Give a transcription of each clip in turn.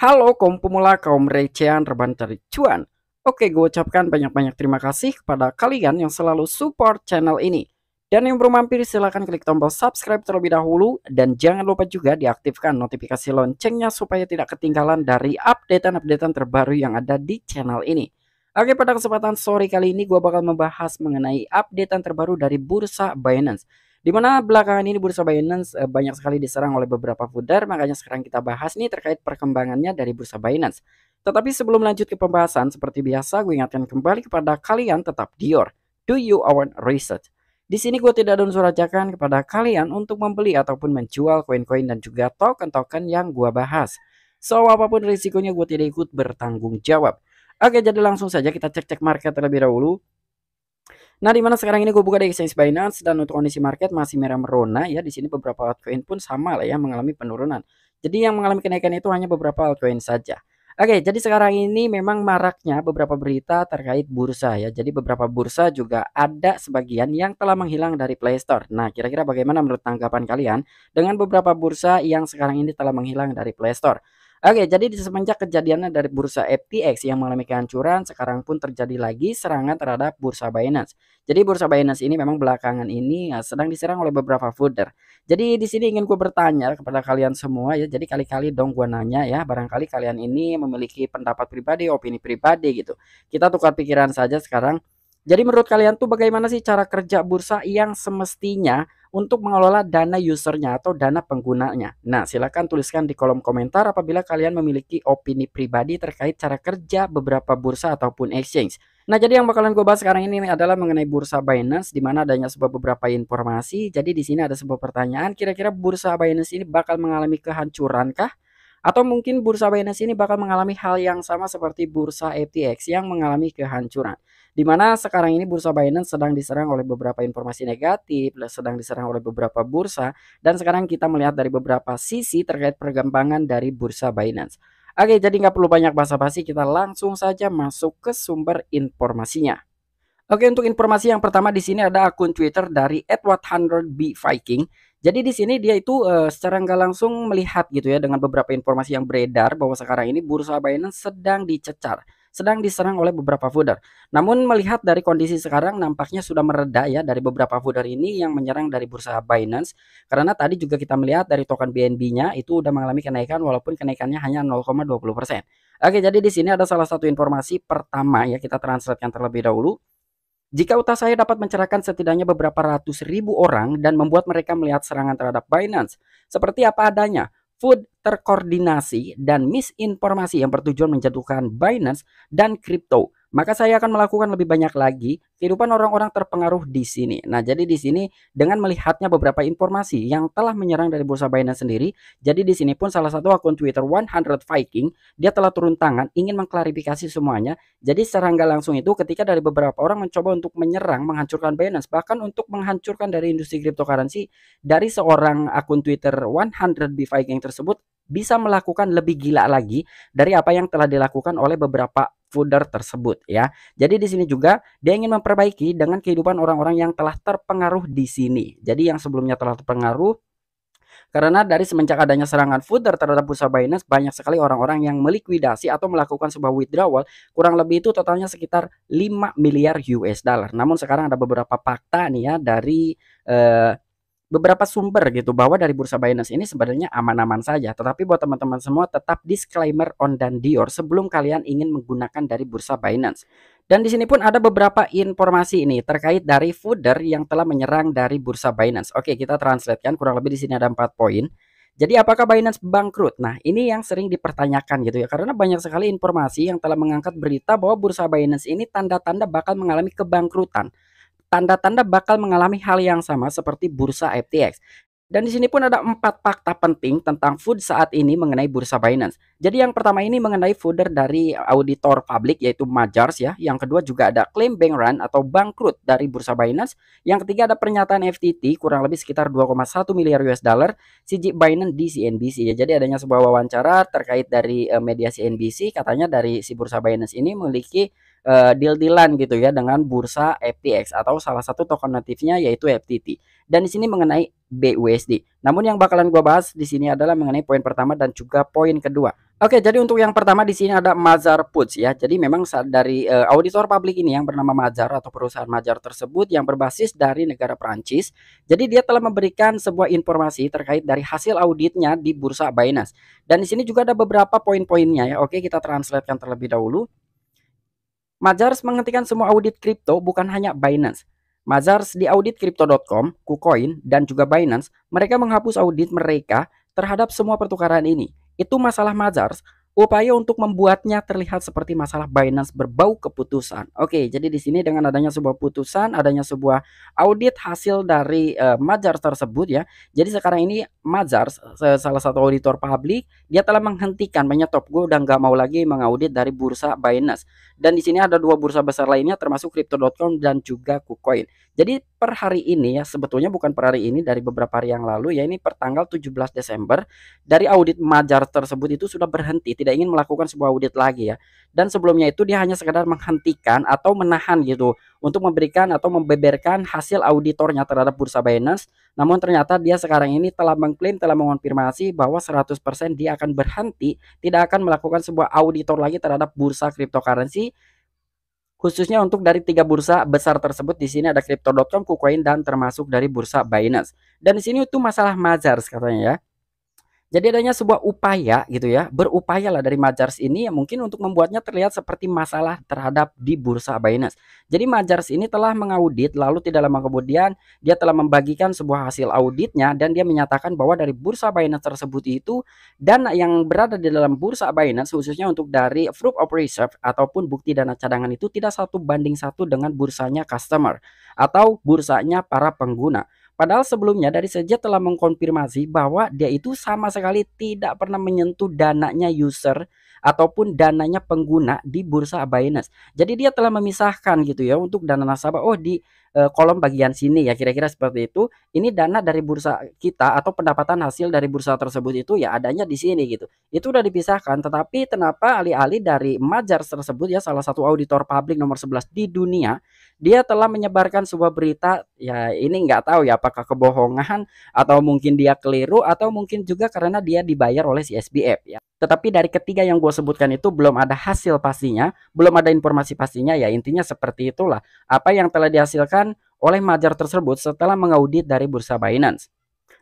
Halo kaum pemula, kaum recehan, reban cari cuan. Oke, gue ucapkan banyak-banyak terima kasih kepada kalian yang selalu support channel ini. Dan yang belum mampir silahkan klik tombol subscribe terlebih dahulu dan jangan lupa juga diaktifkan notifikasi loncengnya supaya tidak ketinggalan dari updatean-updatean terbaru yang ada di channel ini. Oke pada kesempatan sore kali ini gue bakal membahas mengenai updatean terbaru dari bursa Binance di mana belakangan ini bursa Binance eh, banyak sekali diserang oleh beberapa fooder, makanya sekarang kita bahas nih terkait perkembangannya dari bursa Binance. Tetapi sebelum lanjut ke pembahasan, seperti biasa gue ingatkan kembali kepada kalian tetap Dior, do you own research. Di sini gue tidak ada unsur ajakan kepada kalian untuk membeli ataupun menjual koin-koin dan juga token-token yang gue bahas. So, apapun risikonya gue tidak ikut bertanggung jawab. Oke, jadi langsung saja kita cek-cek market terlebih dahulu. Nah, di mana sekarang ini gue buka di exchange Binance dan untuk kondisi market masih merah merona ya. Di sini beberapa altcoin pun sama lah ya mengalami penurunan. Jadi yang mengalami kenaikan itu hanya beberapa altcoin saja. Oke, jadi sekarang ini memang maraknya beberapa berita terkait bursa ya. Jadi beberapa bursa juga ada sebagian yang telah menghilang dari Play Store. Nah, kira-kira bagaimana menurut tanggapan kalian dengan beberapa bursa yang sekarang ini telah menghilang dari Play Store? Oke, jadi di semenjak kejadiannya dari bursa FTX yang mengalami kehancuran, sekarang pun terjadi lagi serangan terhadap bursa Binance. Jadi bursa Binance ini memang belakangan ini ya, sedang diserang oleh beberapa folder. Jadi di sini ingin gue bertanya kepada kalian semua ya, jadi kali-kali dong gue nanya ya, barangkali kalian ini memiliki pendapat pribadi, opini pribadi gitu. Kita tukar pikiran saja sekarang. Jadi menurut kalian tuh bagaimana sih cara kerja bursa yang semestinya untuk mengelola dana usernya atau dana penggunanya. Nah, silakan tuliskan di kolom komentar apabila kalian memiliki opini pribadi terkait cara kerja beberapa bursa ataupun exchange. Nah, jadi yang bakalan gue bahas sekarang ini adalah mengenai bursa Binance, di mana adanya sebuah beberapa informasi. Jadi di sini ada sebuah pertanyaan, kira-kira bursa Binance ini bakal mengalami kehancuran kah? Atau mungkin bursa Binance ini bakal mengalami hal yang sama seperti bursa FTX yang mengalami kehancuran. Di mana sekarang ini bursa Binance sedang diserang oleh beberapa informasi negatif, sedang diserang oleh beberapa bursa, dan sekarang kita melihat dari beberapa sisi terkait perkembangan dari bursa Binance. Oke, jadi nggak perlu banyak basa-basi, kita langsung saja masuk ke sumber informasinya. Oke, untuk informasi yang pertama di sini ada akun Twitter dari @100bviking jadi di sini dia itu uh, secara nggak langsung melihat gitu ya dengan beberapa informasi yang beredar bahwa sekarang ini bursa Binance sedang dicecar, sedang diserang oleh beberapa fooder. Namun melihat dari kondisi sekarang nampaknya sudah mereda ya dari beberapa fooder ini yang menyerang dari bursa Binance karena tadi juga kita melihat dari token BNB-nya itu udah mengalami kenaikan walaupun kenaikannya hanya 0,20%. Oke, jadi di sini ada salah satu informasi pertama ya kita translatekan terlebih dahulu. Jika utas saya dapat mencerahkan setidaknya beberapa ratus ribu orang dan membuat mereka melihat serangan terhadap Binance seperti apa adanya, food terkoordinasi dan misinformasi yang bertujuan menjatuhkan Binance dan kripto, maka saya akan melakukan lebih banyak lagi kehidupan orang-orang terpengaruh di sini. Nah, jadi di sini dengan melihatnya beberapa informasi yang telah menyerang dari bursa Binance sendiri, jadi di sini pun salah satu akun Twitter 100 Viking, dia telah turun tangan ingin mengklarifikasi semuanya. Jadi serangga langsung itu ketika dari beberapa orang mencoba untuk menyerang, menghancurkan Binance, bahkan untuk menghancurkan dari industri cryptocurrency dari seorang akun Twitter 100 B Viking tersebut bisa melakukan lebih gila lagi dari apa yang telah dilakukan oleh beberapa folder tersebut ya. Jadi di sini juga dia ingin memperbaiki dengan kehidupan orang-orang yang telah terpengaruh di sini. Jadi yang sebelumnya telah terpengaruh karena dari semenjak adanya serangan footer terhadap bursa Binance, banyak sekali orang-orang yang melikuidasi atau melakukan sebuah withdrawal, kurang lebih itu totalnya sekitar 5 miliar US dollar. Namun sekarang ada beberapa fakta nih ya dari eh, beberapa sumber gitu bahwa dari bursa Binance ini sebenarnya aman-aman saja. Tetapi buat teman-teman semua tetap disclaimer on dan Dior sebelum kalian ingin menggunakan dari bursa Binance. Dan di sini pun ada beberapa informasi ini terkait dari fooder yang telah menyerang dari bursa Binance. Oke, kita translate kan kurang lebih di sini ada empat poin. Jadi apakah Binance bangkrut? Nah, ini yang sering dipertanyakan gitu ya. Karena banyak sekali informasi yang telah mengangkat berita bahwa bursa Binance ini tanda-tanda bakal mengalami kebangkrutan tanda-tanda bakal mengalami hal yang sama seperti bursa FTX. Dan di sini pun ada empat fakta penting tentang food saat ini mengenai bursa Binance. Jadi yang pertama ini mengenai fooder dari auditor publik yaitu Majars ya. Yang kedua juga ada klaim bank run atau bangkrut dari bursa Binance. Yang ketiga ada pernyataan FTT kurang lebih sekitar 2,1 miliar US dollar CJ Binance di CNBC ya. Jadi adanya sebuah wawancara terkait dari eh, media CNBC katanya dari si bursa Binance ini memiliki uh, deal-dealan gitu ya dengan bursa FTX atau salah satu token natifnya yaitu FTT. Dan di sini mengenai BUSD. Namun yang bakalan gue bahas di sini adalah mengenai poin pertama dan juga poin kedua. Oke, jadi untuk yang pertama di sini ada Mazar Puts ya. Jadi memang dari uh, auditor publik ini yang bernama Mazar atau perusahaan Mazar tersebut yang berbasis dari negara Perancis. Jadi dia telah memberikan sebuah informasi terkait dari hasil auditnya di bursa Binance. Dan di sini juga ada beberapa poin-poinnya ya. Oke, kita translatekan terlebih dahulu. Mazars menghentikan semua audit kripto bukan hanya Binance. Mazars audit Crypto.com, KuCoin, dan juga Binance. Mereka menghapus audit mereka terhadap semua pertukaran ini. Itu masalah Mazars upaya untuk membuatnya terlihat seperti masalah Binance berbau keputusan. Oke, jadi di sini dengan adanya sebuah putusan, adanya sebuah audit hasil dari uh, eh, Mazar tersebut ya. Jadi sekarang ini Mazar salah satu auditor publik, dia telah menghentikan, menyetop gue dan nggak mau lagi mengaudit dari bursa Binance. Dan di sini ada dua bursa besar lainnya termasuk crypto.com dan juga KuCoin. Jadi per hari ini ya, sebetulnya bukan per hari ini dari beberapa hari yang lalu ya ini per tanggal 17 Desember dari audit Mazar tersebut itu sudah berhenti tidak ingin melakukan sebuah audit lagi ya. Dan sebelumnya itu dia hanya sekadar menghentikan atau menahan gitu untuk memberikan atau membeberkan hasil auditornya terhadap bursa Binance. Namun ternyata dia sekarang ini telah mengklaim telah mengonfirmasi bahwa 100% dia akan berhenti tidak akan melakukan sebuah auditor lagi terhadap bursa cryptocurrency khususnya untuk dari tiga bursa besar tersebut di sini ada crypto.com, KuCoin dan termasuk dari bursa Binance. Dan di sini itu masalah Mazars katanya ya. Jadi adanya sebuah upaya gitu ya, berupaya lah dari Majars ini ya mungkin untuk membuatnya terlihat seperti masalah terhadap di bursa Binance. Jadi Majars ini telah mengaudit lalu tidak lama kemudian dia telah membagikan sebuah hasil auditnya dan dia menyatakan bahwa dari bursa Binance tersebut itu dana yang berada di dalam bursa Binance khususnya untuk dari proof of reserve ataupun bukti dana cadangan itu tidak satu banding satu dengan bursanya customer atau bursanya para pengguna. Padahal sebelumnya dari sejak telah mengkonfirmasi bahwa dia itu sama sekali tidak pernah menyentuh dananya user ataupun dananya pengguna di bursa Binance. Jadi dia telah memisahkan gitu ya untuk dana nasabah oh di e, kolom bagian sini ya kira-kira seperti itu. Ini dana dari bursa kita atau pendapatan hasil dari bursa tersebut itu ya adanya di sini gitu. Itu udah dipisahkan tetapi kenapa alih-alih dari majar tersebut ya salah satu auditor publik nomor 11 di dunia dia telah menyebarkan sebuah berita ya ini nggak tahu ya apakah kebohongan atau mungkin dia keliru atau mungkin juga karena dia dibayar oleh si SBF ya. Tetapi dari ketiga yang gue sebutkan itu belum ada hasil pastinya, belum ada informasi pastinya ya intinya seperti itulah. Apa yang telah dihasilkan oleh major tersebut setelah mengaudit dari bursa Binance.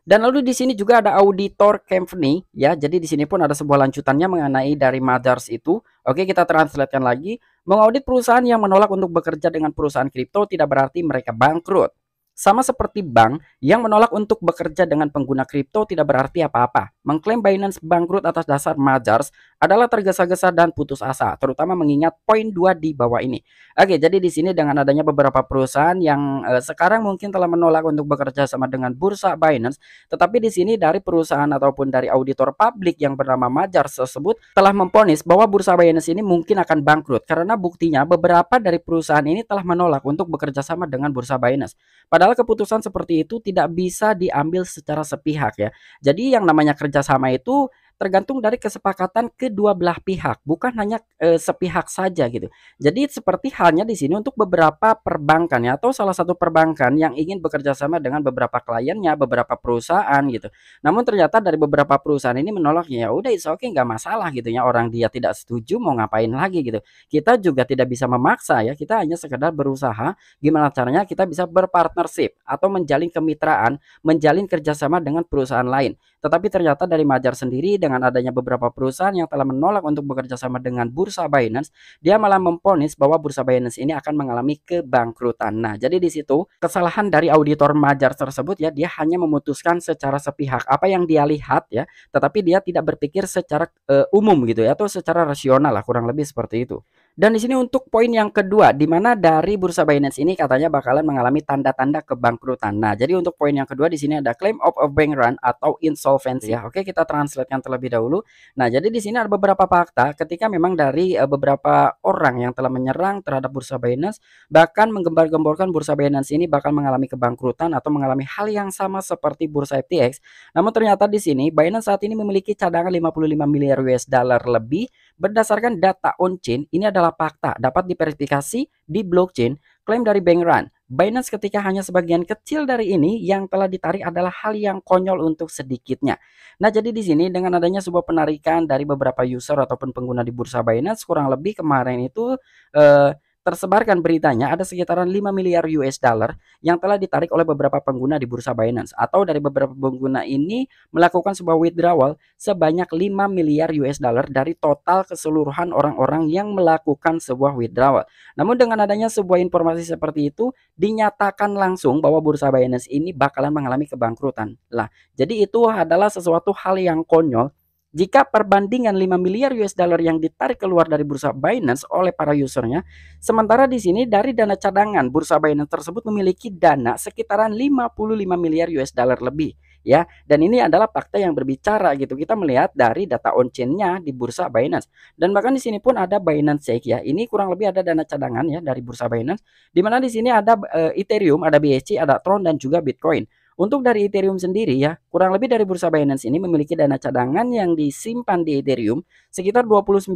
Dan lalu di sini juga ada auditor company ya. Jadi di sini pun ada sebuah lanjutannya mengenai dari Mothers itu. Oke, kita translatekan lagi. Mengaudit perusahaan yang menolak untuk bekerja dengan perusahaan kripto tidak berarti mereka bangkrut. Sama seperti bank yang menolak untuk bekerja dengan pengguna kripto tidak berarti apa-apa. Mengklaim Binance bangkrut atas dasar Majars adalah tergesa-gesa dan putus asa, terutama mengingat poin 2 di bawah ini. Oke, jadi di sini dengan adanya beberapa perusahaan yang eh, sekarang mungkin telah menolak untuk bekerja sama dengan bursa Binance, tetapi di sini dari perusahaan ataupun dari auditor publik yang bernama Majars tersebut telah memponis bahwa bursa Binance ini mungkin akan bangkrut karena buktinya beberapa dari perusahaan ini telah menolak untuk bekerja sama dengan bursa Binance. Padahal segala keputusan seperti itu tidak bisa diambil secara sepihak ya. Jadi yang namanya kerjasama itu tergantung dari kesepakatan kedua belah pihak, bukan hanya e, sepihak saja gitu. Jadi seperti halnya di sini untuk beberapa perbankan ya atau salah satu perbankan yang ingin bekerja sama dengan beberapa kliennya, beberapa perusahaan gitu. Namun ternyata dari beberapa perusahaan ini menolaknya. Ya udah oke okay nggak masalah gitu ya. Orang dia tidak setuju mau ngapain lagi gitu. Kita juga tidak bisa memaksa ya. Kita hanya sekedar berusaha gimana caranya kita bisa berpartnership atau menjalin kemitraan, menjalin kerjasama dengan perusahaan lain. Tetapi ternyata dari Majar sendiri dengan adanya beberapa perusahaan yang telah menolak untuk bekerja sama dengan bursa Binance, dia malah memponis bahwa bursa Binance ini akan mengalami kebangkrutan. Nah, jadi di situ kesalahan dari auditor Majar tersebut ya, dia hanya memutuskan secara sepihak apa yang dia lihat ya, tetapi dia tidak berpikir secara uh, umum gitu ya atau secara rasional lah kurang lebih seperti itu. Dan di sini untuk poin yang kedua, di mana dari bursa Binance ini katanya bakalan mengalami tanda-tanda kebangkrutan. Nah, jadi untuk poin yang kedua di sini ada claim of a bank run atau insolvency ya. Oke, kita translatekan terlebih dahulu. Nah, jadi di sini ada beberapa fakta ketika memang dari eh, beberapa orang yang telah menyerang terhadap bursa Binance bahkan menggembar-gemborkan bursa Binance ini bakal mengalami kebangkrutan atau mengalami hal yang sama seperti bursa FTX. Namun ternyata di sini Binance saat ini memiliki cadangan 55 miliar US dollar lebih berdasarkan data on-chain. Ini adalah adalah fakta dapat diverifikasi di blockchain, klaim dari Bank Run, Binance ketika hanya sebagian kecil dari ini yang telah ditarik adalah hal yang konyol untuk sedikitnya. Nah, jadi di sini dengan adanya sebuah penarikan dari beberapa user ataupun pengguna di bursa Binance kurang lebih kemarin itu eh, tersebarkan beritanya ada sekitaran 5 miliar US dollar yang telah ditarik oleh beberapa pengguna di bursa Binance atau dari beberapa pengguna ini melakukan sebuah withdrawal sebanyak 5 miliar US dollar dari total keseluruhan orang-orang yang melakukan sebuah withdrawal. Namun dengan adanya sebuah informasi seperti itu dinyatakan langsung bahwa bursa Binance ini bakalan mengalami kebangkrutan. Lah, jadi itu adalah sesuatu hal yang konyol jika perbandingan 5 miliar US dollar yang ditarik keluar dari bursa Binance oleh para usernya, sementara di sini dari dana cadangan bursa Binance tersebut memiliki dana sekitaran 55 miliar US dollar lebih ya. Dan ini adalah fakta yang berbicara gitu. Kita melihat dari data on chain-nya di bursa Binance. Dan bahkan di sini pun ada Binance Check ya. Ini kurang lebih ada dana cadangan ya dari bursa Binance di mana di sini ada uh, Ethereum, ada BSC, ada Tron dan juga Bitcoin. Untuk dari Ethereum sendiri ya, kurang lebih dari bursa Binance ini memiliki dana cadangan yang disimpan di Ethereum sekitar 29,84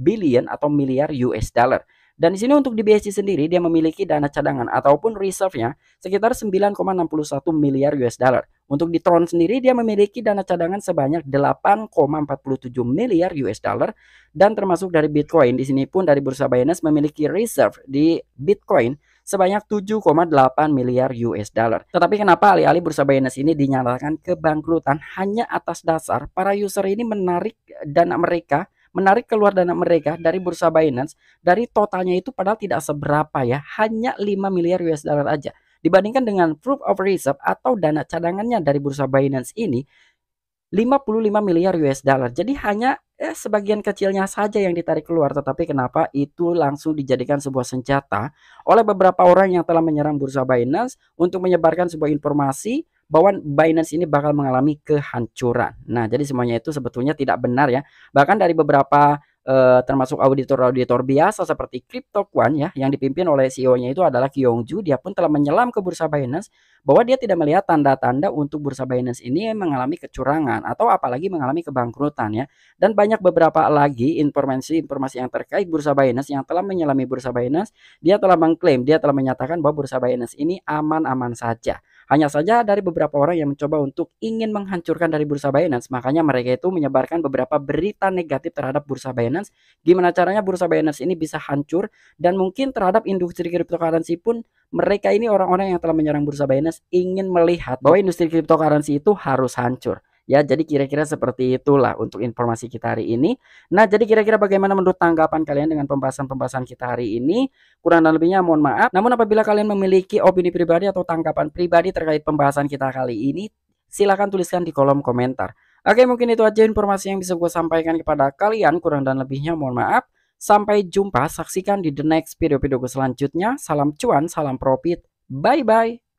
billion atau miliar US dollar. Dan di sini untuk di BSC sendiri dia memiliki dana cadangan ataupun reserve-nya sekitar 9,61 miliar US dollar. Untuk di Tron sendiri dia memiliki dana cadangan sebanyak 8,47 miliar US dollar dan termasuk dari Bitcoin di sini pun dari bursa Binance memiliki reserve di Bitcoin sebanyak 7,8 miliar US dollar. Tetapi kenapa alih-alih bursa Binance ini dinyatakan kebangkrutan hanya atas dasar para user ini menarik dana mereka menarik keluar dana mereka dari bursa Binance dari totalnya itu padahal tidak seberapa ya, hanya 5 miliar US dollar aja. Dibandingkan dengan proof of reserve atau dana cadangannya dari bursa Binance ini 55 miliar US dollar. Jadi hanya ya sebagian kecilnya saja yang ditarik keluar tetapi kenapa itu langsung dijadikan sebuah senjata oleh beberapa orang yang telah menyerang bursa Binance untuk menyebarkan sebuah informasi bahwa Binance ini bakal mengalami kehancuran. Nah, jadi semuanya itu sebetulnya tidak benar ya. Bahkan dari beberapa eh, termasuk auditor-auditor biasa seperti CryptoQuan ya yang dipimpin oleh CEO-nya itu adalah Kyungju dia pun telah menyelam ke bursa Binance bahwa dia tidak melihat tanda-tanda untuk bursa Binance ini mengalami kecurangan atau apalagi mengalami kebangkrutan ya dan banyak beberapa lagi informasi-informasi yang terkait bursa Binance yang telah menyelami bursa Binance dia telah mengklaim dia telah menyatakan bahwa bursa Binance ini aman-aman saja hanya saja dari beberapa orang yang mencoba untuk ingin menghancurkan dari bursa Binance, makanya mereka itu menyebarkan beberapa berita negatif terhadap bursa Binance. Gimana caranya bursa Binance ini bisa hancur dan mungkin terhadap industri cryptocurrency pun mereka ini orang-orang yang telah menyerang bursa Binance ingin melihat bahwa industri cryptocurrency itu harus hancur. Ya, jadi kira-kira seperti itulah untuk informasi kita hari ini. Nah, jadi kira-kira bagaimana menurut tanggapan kalian dengan pembahasan-pembahasan kita hari ini? Kurang dan lebihnya mohon maaf. Namun apabila kalian memiliki opini pribadi atau tanggapan pribadi terkait pembahasan kita kali ini, silahkan tuliskan di kolom komentar. Oke, mungkin itu aja informasi yang bisa gue sampaikan kepada kalian. Kurang dan lebihnya mohon maaf. Sampai jumpa, saksikan di the next video-video gue selanjutnya. Salam cuan, salam profit. Bye-bye.